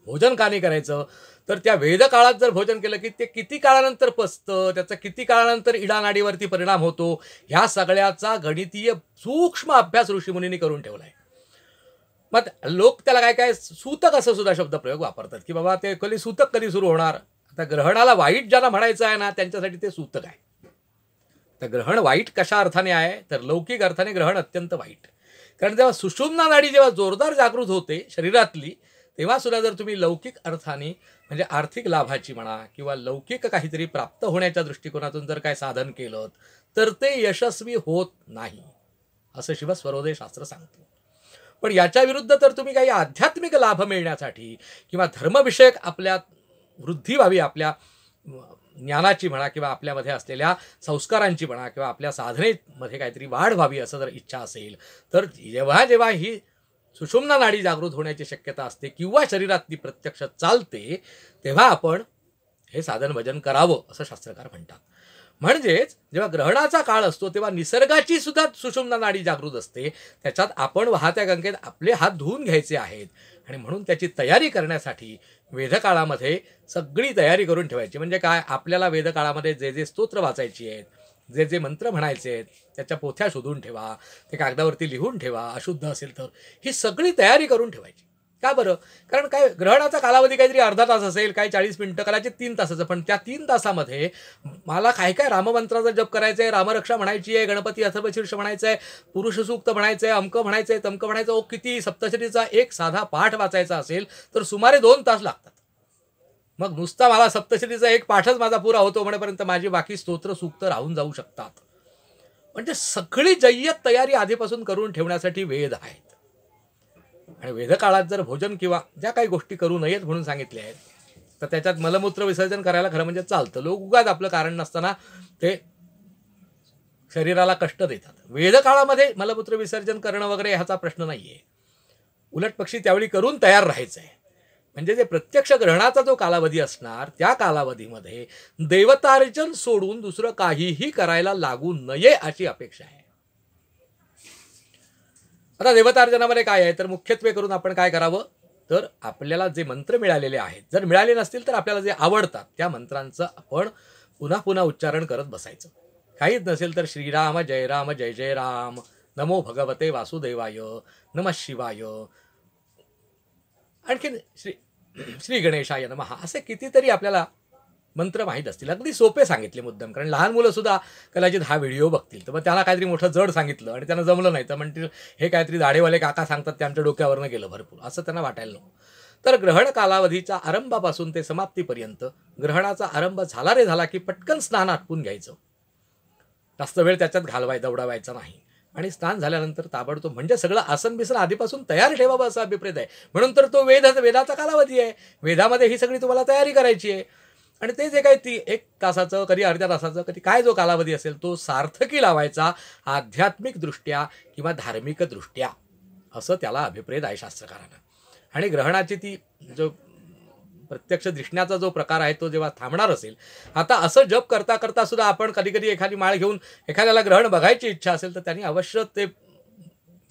भोजन का नाही करायचं तर त्या वेदकाळात जर भोजन केलं की ते किती काळानंतर पचतं त्याचा किती काळानंतर इडानाडीवरती परिणाम होतो ह्या सगळ्याचा गणितीय सूक्ष्म अभ्यास ऋषीमुनींनी करून ठेवला आहे मग लोक त्याला काय काय सूतक असं सुद्धा शब्द प्रयोग वापरतात की बाबा ते कधी सूतक कधी सुरू होणार आता ग्रहणाला वाईट ज्याला म्हणायचं आहे ना त्यांच्यासाठी ते सूतक आहे तर ग्रहण वाईट कशा अर्थाने आहे तर लौकिक अर्थाने ग्रहण अत्यंत वाईट कारण जेव्हा सुषुम्ना नाडी जेव्हा जोरदार जागृत होते शरीरातली तेव्हा सुद्धा जर तुम्ही लौकिक अर्थाने म्हणजे आर्थिक लाभाची म्हणा किंवा लौकिक काहीतरी प्राप्त होण्याच्या दृष्टिकोनातून जर काय साधन केलं तर ते यशस्वी होत नाही असं शिव स्वरोदय शास्त्र सांगतो पण याच्या विरुद्ध तर तुम्ही काही आध्यात्मिक लाभ मिळण्यासाठी किंवा धर्मविषयक आपल्या वृद्धी व्हावी आपल्या ज्ञानाची म्हणा किंवा आपल्यामध्ये असलेल्या संस्कारांची म्हणा किंवा आपल्या साधनेमध्ये काहीतरी वाढ व्हावी असं जर इच्छा असेल तर जेव्हा जेव्हा ही सुषुम्ना नाडी जागृत होण्याची शक्यता असते किंवा शरीरात ती प्रत्यक्ष चालते तेव्हा आपण हे साधन भजन करावं असं शास्त्रकार म्हणतात म्हणजेच जेव्हा ग्रहणाचा काळ असतो तेव्हा निसर्गाची सुद्धा सुषुम्ना नाडी जागृत असते त्याच्यात आपण वाहत्या गंगेत आपले हात धुवून घ्यायचे आहेत आणि म्हणून त्याची तयारी करण्यासाठी वेदकाळामध्ये सगळी तयारी करून ठेवायची म्हणजे काय आपल्याला वेदकाळामध्ये जे जे स्तोत्र वाचायची आहेत जे जे मंत्र म्हणायचे आहेत त्याच्या पोथ्या शोधून ठेवा ते कागदावरती लिहून ठेवा अशुद्ध असेल तर ही सगळी तयारी करून ठेवायची का बरं कारण काय ग्रहणाचा कालावधी काहीतरी अर्धा तास असेल काही चाळीस मिनटं कदाचित तीन तासाचं पण त्या तीन तासामध्ये मला काय काय राममंत्राचा जप करायचा आहे रामरक्षा म्हणायची आहे गणपती अथर्वशीर्ष म्हणायचं आहे पुरुषसूक्त म्हणायचं आहे अमकं म्हणायचं आहे तमकं म्हणायचं ओ किती सप्तशतीचा एक साधा पाठ वाचायचा असेल तर सुमारे दोन तास लागतात मग नुसता मला सप्तशतीचा एक पाठच माझा पुरा होतो म्हणेपर्यंत माझी बाकी स्तोत्र सुक्त राहून जाऊ शकतात म्हणजे सगळी जय्यत तयारी आधीपासून करून ठेवण्यासाठी वेद आहेत आणि वेदकाळात जर भोजन किंवा ज्या काही गोष्टी करू नयेत म्हणून सांगितल्या आहेत तर त्याच्यात मलमूत्र विसर्जन करायला खरं म्हणजे चालतं लोक उगाच आपलं कारण नसताना ते शरीराला कष्ट देतात वेदकाळामध्ये मलमूत्र विसर्जन करणं वगैरे ह्याचा प्रश्न नाही आहे पक्षी त्यावेळी करून तयार राहायचं आहे म्हणजे जे प्रत्यक्ष ग्रहणाचा जो कालावधी असणार त्या कालावधीमध्ये देवतार्जन सोडून दुसरं काहीही करायला लागू नये अशी अपेक्षा आहे आता देवतार्जनामध्ये काय आहे तर मुख्यत्वे करून आपण काय करावं तर आपल्याला जे मंत्र मिळालेले आहेत जर मिळाले नसतील तर आपल्याला जे आवडतात त्या मंत्रांचं आपण पुन्हा पुन्हा उच्चारण करत बसायचं काहीच नसेल तर श्रीराम जय राम जय जय राम नमो भगवते वासुदेवाय नम शिवाय आणखीन श्री श्री गणेशाय महा असे कितीतरी आपल्याला मंत्र माहीत असतील अगदी सोपे सांगितले मुद्दाम कारण लहान मुलं सुद्धा कदाचित हा व्हिडिओ बघतील तर मग त्याला काहीतरी मोठं जड सांगितलं आणि त्यांना जमलं नाही तर म्हणतील हे काहीतरी दाढेवाले काका सांगतात ते आमच्या डोक्यावरनं गेलं भरपूर असं त्यांना वाटायला नको तर ग्रहण कालावधीच्या आरंभापासून ते समाप्तीपर्यंत ग्रहणाचा आरंभ झाला रे झाला की पटकन स्नान आटपून घ्यायचं जास्त वेळ त्याच्यात घालवाय दौडावायचा नाही आणि स्नान झाल्यानंतर ताबडतोब म्हणजे सगळं आसन बिसन आधीपासून तयार ठेवावं असा अभिप्रेत आहे म्हणून तर तो वेद वेदाचा कालावधी आहे वेदामध्ये ही सगळी तुम्हाला तयारी करायची आहे आणि ते जे काही ती एक तासाचं कधी अर्ध्या तासाचं कधी काय जो कालावधी असेल तो सार्थकी लावायचा आध्यात्मिकदृष्ट्या किंवा धार्मिकदृष्ट्या असं त्याला अभिप्रेत आहे शास्त्रकारानं आणि ग्रहणाची ती जो प्रत्यक्ष दिसण्याचा जो प्रकार आहे तो जेव्हा थांबणार असेल आता असं जप करता करता सुद्धा आपण कधी कधी एखादी माळ घेऊन एखाद्याला ग्रहण बघायची इच्छा असेल तर त्यांनी अवश्य ते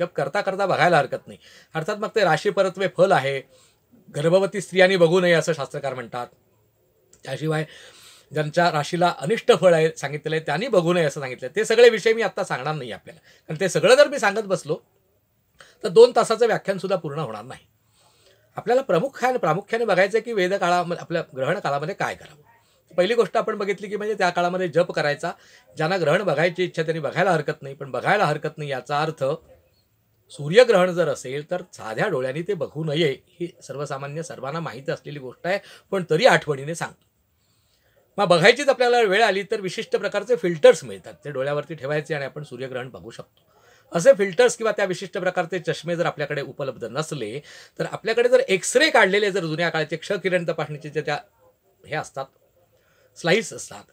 जप करता करता बघायला हरकत नाही अर्थात मग ते राशी परत्वे फल आहे गर्भवती स्त्रियांनी बघू नये असं शास्त्रकार म्हणतात त्याशिवाय ज्यांच्या राशीला अनिष्ट फळ आहे सांगितलेलं आहे त्यांनी बघू नये असं सांगितलं ते सगळे विषय मी आत्ता सांगणार नाही आपल्याला कारण ते सगळं जर मी सांगत बसलो तर दोन तासाचं व्याख्यानसुद्धा पूर्ण होणार नाही आपल्याला प्रामुख्याने प्रामुख्याने बघायचं आहे की वेद काळामध्ये आपल्या ग्रहण काळामध्ये काय करावं पहिली गोष्ट आपण बघितली की म्हणजे त्या काळामध्ये जप करायचा ज्यांना ग्रहण बघायची इच्छा त्यांनी बघायला हरकत नाही पण बघायला हरकत नाही याचा अर्थ सूर्यग्रहण जर असेल तर साध्या डोळ्यांनी ते बघू नये ही सर्वसामान्य सर्वांना माहीत असलेली गोष्ट आहे पण तरी आठवणीने सांगतो मग बघायचीच आपल्याला वेळ आली तर विशिष्ट प्रकारचे फिल्टर्स मिळतात ते डोळ्यावरती ठेवायचे आणि आपण सूर्यग्रहण बघू शकतो असे फिल्टर्स किंवा त्या विशिष्ट प्रकारचे चष्मे जर आपल्याकडे उपलब्ध नसले तर आपल्याकडे जर एक्सरे काढलेले जर जुन्या काळाचे क्षकिरण तपासणीचे जे त्या हे असतात स्लाईड्स असतात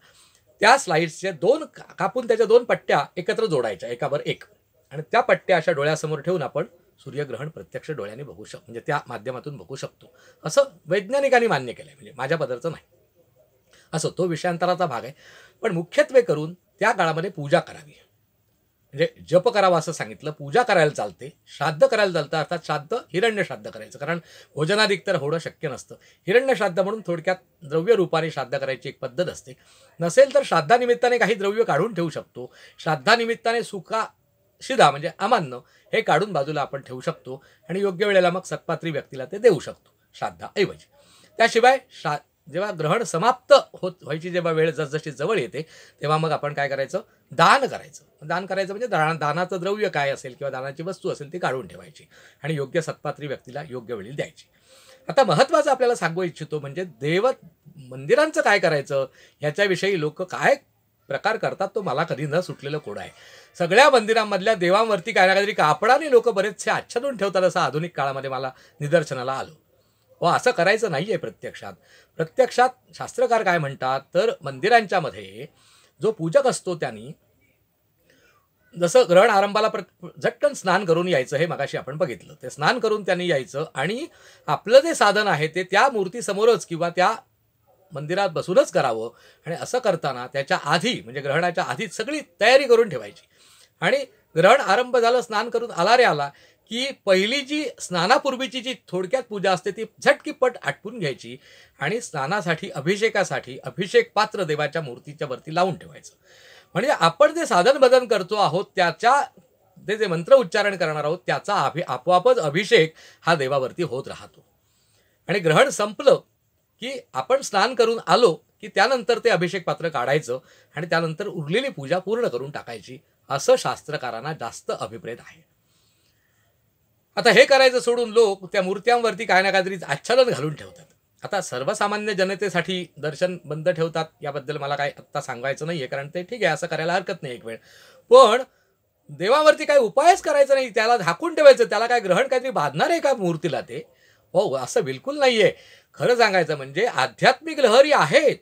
त्या स्लाईड्सचे दोन कापून त्याच्या दोन पट्ट्या एकत्र जोडायच्या एकावर एक आणि त्या पट्ट्या अशा डोळ्यासमोर ठेवून आपण सूर्यग्रहण प्रत्यक्ष डोळ्याने बघू शक म्हणजे त्या माध्यमातून बघू शकतो असं वैज्ञानिकांनी मान्य केलं आहे म्हणजे माझ्या पदरचं नाही असं तो विषयांतराचा भाग आहे पण मुख्यत्वे करून त्या काळामध्ये पूजा करावी म्हणजे जप करावा असं सांगितलं पूजा करायला चालते श्राद्ध करायला चालतं अर्थात श्राद्ध हिरण्य श्राद्ध करायचं कारण भोजनाधिक तर होणं शक्य नसतं हिरण्य श्राद्ध म्हणून थोडक्यात द्रव्य रूपाने श्राद्ध करायची एक पद्धत असते नसेल तर श्राद्धानिमित्ताने काही द्रव्य काढून ठेवू शकतो श्राद्धानिमित्ताने सुका शिधा म्हणजे अमान्य हे काढून बाजूला आपण ठेवू शकतो आणि योग्य वेळेला मग सत्पात्री व्यक्तीला ते देऊ शकतो श्राद्धाऐवजी त्याशिवाय श्रा जेव्हा ग्रहण समाप्त होत व्हायची जेव्हा वेळ जसजशी जवळ येते तेव्हा मग आपण काय करायचं दान करायचं दान करायचं म्हणजे दा दानाचं द्रव्य काय असेल किंवा दानाची वस्तू असेल ती काढून ठेवायची आणि योग्य सत्पात्री व्यक्तीला योग्य वेळी द्यायची आता महत्त्वाचं आपल्याला सांगू इच्छितो म्हणजे देव मंदिरांचं काय करायचं ह्याच्याविषयी लोक काय प्रकार करतात तो मला कधी न सुटलेलं कोड आहे सगळ्या मंदिरांमधल्या देवांवरती काय ना काहीतरी कापडाने लोक बरेचसे आच्छादून ठेवतात असं आधुनिक काळामध्ये मला निदर्शनाला आलो व असं करायचं नाही आहे प्रत्यक्षात प्रत्यक्षात शास्त्रकार काय म्हणतात तर मंदिरांच्यामध्ये जो पूजक असतो त्यांनी जसं ग्रहण आरंभाला प्र झटकन स्नान करून यायचं हे मगाशी आपण बघितलं ते स्नान करून त्यांनी यायचं आणि आपलं जे साधन आहे ते त्या मूर्तीसमोरच किंवा त्या मंदिरात बसूनच करावं आणि असं करताना त्याच्या आधी म्हणजे ग्रहणाच्या आधी सगळी तयारी करून ठेवायची आणि ग्रहण आरंभ झालं स्नान करून आला रे आला की पहिली जी स्नानापूर्वीची जी थोडक्यात पूजा असते ती झटकीपट आटपून घ्यायची आणि स्नानासाठी अभिषेकासाठी अभिषेक पात्र देवाच्या मूर्तीच्या वरती लावून ठेवायचं म्हणजे आपण जे साधन बदन करतो आहोत त्याच्या ते जे मंत्र उच्चारण करणार आहोत त्याचा अभि आपोआपच अभिषेक हा देवावरती होत राहतो आणि ग्रहण संपलं की आपण स्नान करून आलो की त्यानंतर ते अभिषेक पात्र काढायचं आणि त्यानंतर उरलेली पूजा पूर्ण करून टाकायची असं शास्त्रकारांना जास्त अभिप्रेत आहे आता हे करायचं सोडून लोक त्या मूर्त्यांवरती काय ना काहीतरी आच्छादन घालून ठेवतात आता सर्वसामान्य जनतेसाठी दर्शन बंद ठेवतात याबद्दल मला काय आत्ता सांगायचं नाही आहे कारण ते ठीक आहे असं करायला हरकत नाही एक वेळ पण देवावरती काय उपायच करायचं नाही त्याला झाकून ठेवायचं त्याला काय ग्रहण काहीतरी बांधणार आहे का मूर्तीला ते हो असं बिलकुल नाही आहे खरं सांगायचं म्हणजे आध्यात्मिक लहरी आहेत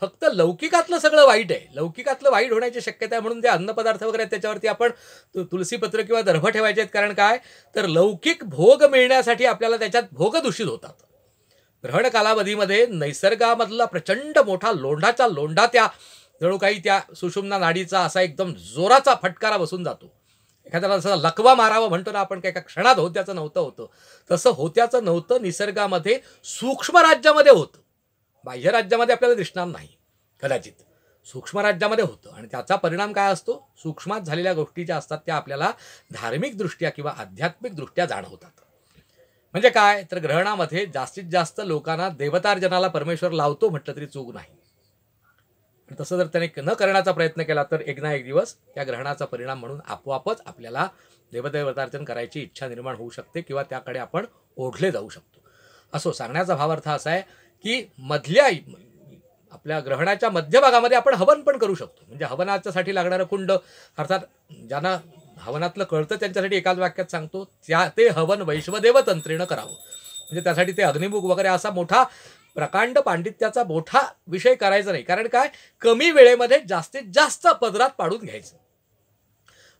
फक्त लौकिकातलं सगळं वाईट आहे लौकिकातलं वाईट होण्याची शक्यता आहे म्हणून जे अन्नपदार्थ वगैरे आहेत त्याच्यावरती आपण तुलसीपत्र किंवा दर्भ ठेवायचे आहेत कारण काय तर लौकिक भोग मिळण्यासाठी आपल्याला त्याच्यात भोग दूषित होतात ग्रहण कालावधीमध्ये नैसर्गामधला प्रचंड मोठा लोंढाचा लोंढा त्या जणू काही त्या सुषुम्ना नाडीचा असा एकदम जोराचा फटकारा बसून जातो एखाद्याला जसं लकवा मारावा म्हणतो ना आपण काय एका क्षणात होत्याचं नव्हतं होतं तसं होत्याचं नव्हतं निसर्गामध्ये सूक्ष्म राज्यामध्ये होतं बाह्य राज्यामध्ये आपल्याला दिसणार नाही कदाचित सूक्ष्म राज्यामध्ये होतं आणि त्याचा परिणाम काय असतो सूक्ष्मात झालेल्या गोष्टी ज्या असतात त्या आपल्याला धार्मिकदृष्ट्या किंवा आध्यात्मिकदृष्ट्या जाणवतात म्हणजे काय तर ग्रहणामध्ये जास्तीत जास्त लोकांना देवतार्जनाला परमेश्वर लावतो म्हटलं तरी चूक नाही तसं जर त्याने न करण्याचा प्रयत्न केला तर एक ना एक दिवस त्या ग्रहणाचा परिणाम म्हणून आपोआपच आपल्याला देवदेवतार्जन करायची इच्छा निर्माण होऊ शकते किंवा त्याकडे आपण ओढले जाऊ शकतो असो सांगण्याचा भाव अर्थ असा आहे की मधल्या आपल्या ग्रहणाच्या मध्यभागामध्ये आपण हवन पण करू शकतो म्हणजे हवनाच्यासाठी लागणारं कुंड अर्थात ज्यांना हवनातलं कळतं त्यांच्यासाठी एकाच वाक्यात सांगतो त्या ते हवन वैश्वदेव तंत्रेनं करावं म्हणजे त्यासाठी ते अग्निमुख वगैरे असा मोठा प्रकांड पांडित्याचा मोठा विषय करायचा नाही कारण काय कमी वेळेमध्ये जास्तीत जास्त पदरात पाडून घ्यायचं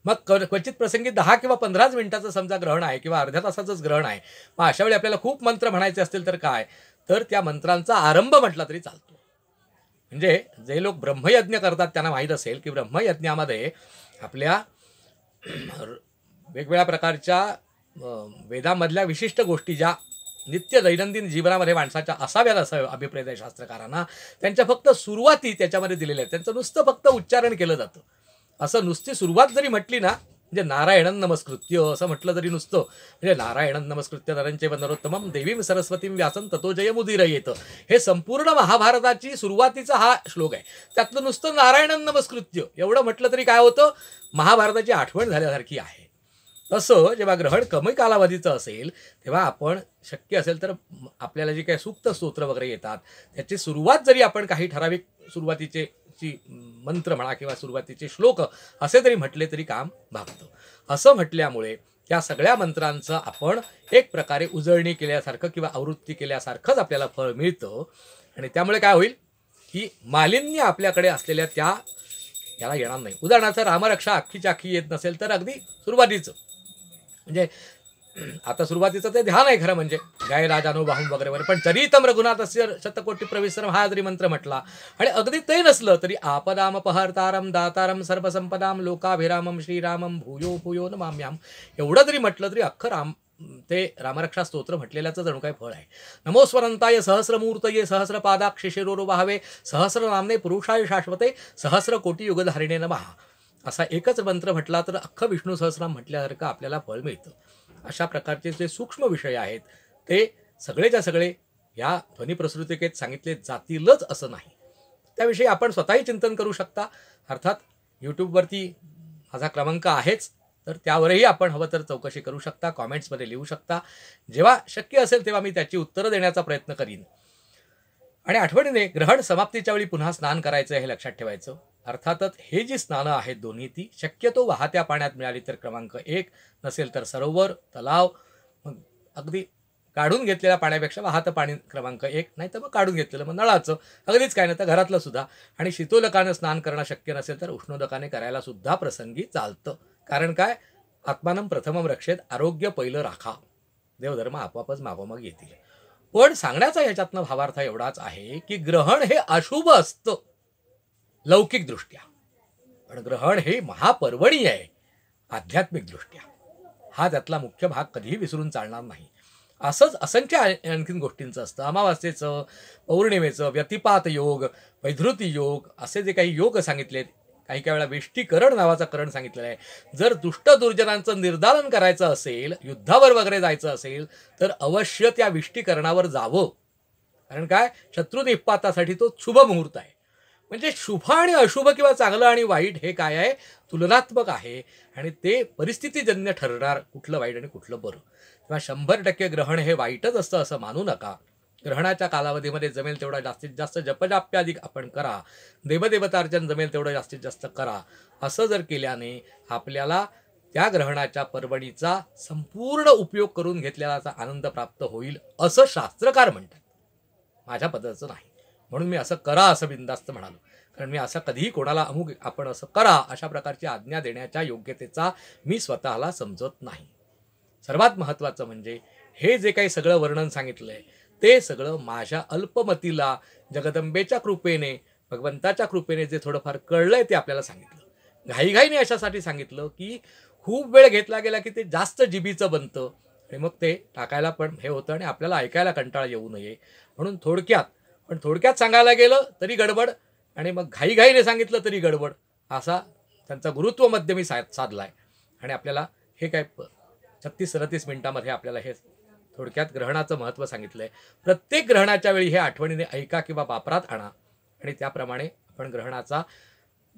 मग क्वचित प्रसंगी दहा किंवा पंधराच मिनिटाचं समजा ग्रहण आहे किंवा अर्ध्या तासाचंच ग्रहण आहे मग अशा वेळी आपल्याला खूप मंत्र म्हणायचे असतील तर काय तर त्या मंत्रांचा आरंभ म्हटला तरी चालतो म्हणजे जे लोक ब्रह्मयज्ञ करतात त्यांना माहीत असेल की ब्रह्मयज्ञामध्ये आपल्या वेगवेगळ्या प्रकारच्या वेदामधल्या विशिष्ट गोष्टी ज्या नित्य दैनंदिन जीवनामध्ये माणसाच्या असाव्यात असं अभिप्रेत आहे शास्त्रकारांना त्यांच्या फक्त सुरुवाती त्याच्यामध्ये दिलेल्या आहेत त्यांचं नुसतं फक्त उच्चारण केलं जातं असं नुसती सुरुवात जरी म्हटली ना म्हणजे नारायणन नमस्कृत्य असं म्हटलं तरी नुसतं म्हणजे नारायणन नमस्कृत्य नरंचे वनरोत्तम देवीम सरस्वती व्यासन ततो जय मुदिर येतं हे संपूर्ण महाभारताची सुरुवातीचा हा श्लोक आहे त्यातलं नुसतं नारायणन नमस्कृत्य एवढं म्हटलं तरी काय होतं महाभारताची आठवण झाल्यासारखी आहे तसं जेव्हा ग्रहण कमी कालावधीचं असेल तेव्हा आपण शक्य असेल तर आपल्याला जे काही सुप्त स्तोत्र वगैरे येतात त्याची सुरुवात जरी आपण काही ठराविक सुरुवातीचे ची मंत्र म्हणा किंवा सुरुवातीचे श्लोक असे तरी म्हटले तरी काम भागतं असं म्हटल्यामुळे त्या सगळ्या मंत्रांचं आपण एक प्रकारे उजळणी केल्यासारखं किंवा आवृत्ती केल्यासारखंच आपल्याला फळ मिळतं आणि त्यामुळे काय होईल की मालिन्य आपल्याकडे असलेल्या त्या याला येणार नाही उदाहरणार्थ रामरक्षा आखीच्या अख्खी येत नसेल तर अगदी सुरुवातीचं म्हणजे आता सुरुवातीचं ते ध्यान आहे खरं म्हणजे गाय राजानुबाहम वगैरे वगैरे पण जरी तम रघुनाथ शतकोटी प्रवेशरम हा जरी मंत्र म्हटला आणि अगदी ते नसलं तरी आपदाम पहर्तारम दातारम सर्वसंपदाम लोकाभिरामम श्रीरामं भूयो भूयो न माम्याम एवढं जरी म्हटलं तरी अख्खं राम ते रामरक्षा स्तोत्र म्हटलेल्याचं जणू काय फळ आहे नमोस्वरंताय ये सहस्र शिरोरो वाहवे सहस्र नामने पुरुषाय शाश्वते सहस्र कोटी युगधारिणे नमहा असा एकच मंत्र म्हटला तर अख्खं विष्णू सहस्राम म्हटल्यासारखं आपल्याला फळ मिळतं अशा प्रकारचे जे सूक्ष्म विषय आहेत ते सगळेच्या सगळे या ध्वनीप्रसृतिकेत सांगितले जातीलच असं नाही त्याविषयी आपण स्वतःही चिंतन करू शकता अर्थात यूट्यूबवरती माझा क्रमांक आहेच तर त्यावरही आपण हवं तर चौकशी करू शकता कॉमेंट्समध्ये लिहू शकता जेव्हा शक्य असेल तेव्हा मी त्याची उत्तरं देण्याचा प्रयत्न करीन आणि आठवणीने ग्रहण समाप्तीच्या वेळी पुन्हा स्नान करायचं हे लक्षात ठेवायचं अर्थातच हे जी स्नानं आहेत दोन्ही ती शक्यतो वाहत्या पाण्यात मिळाली तर क्रमांक एक नसेल तर सरोवर तलाव मग अगदी काढून घेतलेल्या पाण्यापेक्षा वाहतं पाणी क्रमांक एक नाही तर मग काढून घेतलेलं मग नळाचं अगदीच काय नाही तर घरातलं सुद्धा आणि शीतोलकानं स्नान करणं शक्य नसेल तर उष्णोदकाने करायला सुद्धा प्रसंगी चालतं कारण काय आत्मानम प्रथमम रक्षेत आरोग्य पहिलं राखा देवधर्म आपोआपच मागोमाग येतील पण सांगण्याचा ह्याच्यातनं भावार्थ एवढाच आहे की ग्रहण हे अशुभ असतं लौकिकदृष्ट्या पण ग्रहण हे महापर्वणी आहे आध्यात्मिकदृष्ट्या हा त्यातला मुख्य भाग कधीही विसरून चालणार नाही असंच असंख्य आणखीन गोष्टींचं असतं अमावास्येचं पौर्णिमेचं व्यतिपात योग वैधृती योग असे जे काही योग सांगितलेत काही काही वेळा वेष्टीकरण नावाचं करण सांगितलेलं आहे जर दुष्ट दुर्जनांचं निर्धारण करायचं असेल युद्धावर वगैरे जायचं असेल तर अवश्य त्या विष्टीकरणावर जावं कारण काय शत्रू तो शुभ मुहूर्त आहे म्हणजे शुभ आणि अशुभ किंवा चांगलं आणि वाईट हे काय आहे तुलनात्मक आहे आणि ते परिस्थितीजन्य ठरणार कुठलं वाईट आणि कुठलं बरं किंवा शंभर टक्के ग्रहण हे वाईटच असतं असं मानू नका ग्रहणाच्या कालावधीमध्ये जमेल तेवढा जास्तीत जास्त जपजाप्याधिक आपण करा देवदेवतार्चन जमेल तेवढं जास्तीत जास्त करा असं जर केल्याने आपल्याला त्या ग्रहणाच्या पर्वणीचा संपूर्ण उपयोग करून घेतलेलाचा आनंद प्राप्त होईल असं शास्त्रकार म्हणतात माझ्या पद्धतीचं नाही म्हणून मी असं करा असं बिंदास्त म्हणालो कारण मी असं कधीही कोणाला अमुक आपण असं करा अशा प्रकारची आज्ञा देण्याच्या योग्यतेचा मी स्वतःला समजत नाही सर्वात महत्त्वाचं म्हणजे हे जे काही सगळं वर्णन सांगितलं आहे ते सगळं माझ्या अल्पमतीला जगदंबेच्या कृपेने भगवंताच्या कृपेने जे थोडंफार कळलंय ते आपल्याला सांगितलं घाईघाईने अशासाठी सांगितलं की खूप वेळ घेतला गेला की ते जास्त जिबीचं बनतं आणि मग ते टाकायला पण हे होतं आणि आपल्याला ऐकायला कंटाळा येऊ नये म्हणून थोडक्यात पण थोडक्यात सांगायला गेलं तरी गडबड आणि मग घाईघाईने सांगितलं तरी गडबड असा त्यांचा गुरुत्व मी सा साधला आहे आणि आपल्याला हे काय छत्तीस सदतीस मिनिटामध्ये आपल्याला हे थोडक्यात ग्रहणाचं महत्त्व सांगितलं आहे प्रत्येक ग्रहणाच्या वेळी हे आठवणीने ऐका किंवा वापरात आणा आणि त्याप्रमाणे आपण ग्रहणाचा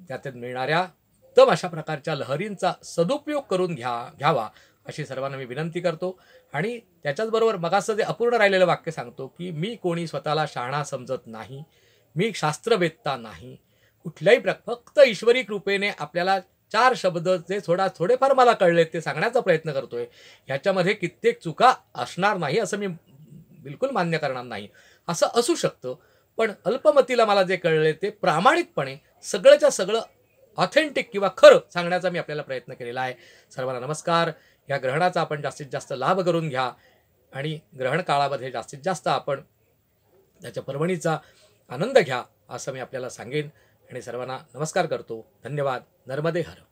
त्यातून मिळणाऱ्या उत्तम अशा प्रकारच्या लहरींचा सदुपयोग करून घ्या घ्यावा अशी सर्वांना मी विनंती करतो आणि त्याच्याचबरोबर मगाचं जे अपूर्ण राहिलेलं वाक्य सांगतो की मी कोणी स्वतःला शाणा समजत नाही मी शास्त्रवेत्ता नाही कुठल्याही प्र फक्त ईश्वरी कृपेने आपल्याला चार शब्द जे थोडा थोडेफार मला कळले ते सांगण्याचा प्रयत्न करतोय ह्याच्यामध्ये कित्येक चुका असणार नाही असं मी बिलकुल मान्य करणार नाही असं असू शकतं पण अल्पमतीला मला जे कळले ते प्रामाणिकपणे सगळंच्या सगळं ऑथेंटिक किंवा खरं सांगण्याचा मी आपल्याला प्रयत्न केलेला आहे सर्वांना नमस्कार या ग्रहणाचा आपण जास्तीत जास्त लाभ करून घ्या आणि ग्रहण काळामध्ये जास्तीत जास्त आपण त्याच्या पर्वणीचा आनंद घ्या असं मी आपल्याला सांगेन आणि सर्वांना नमस्कार करतो धन्यवाद नर्मदे हर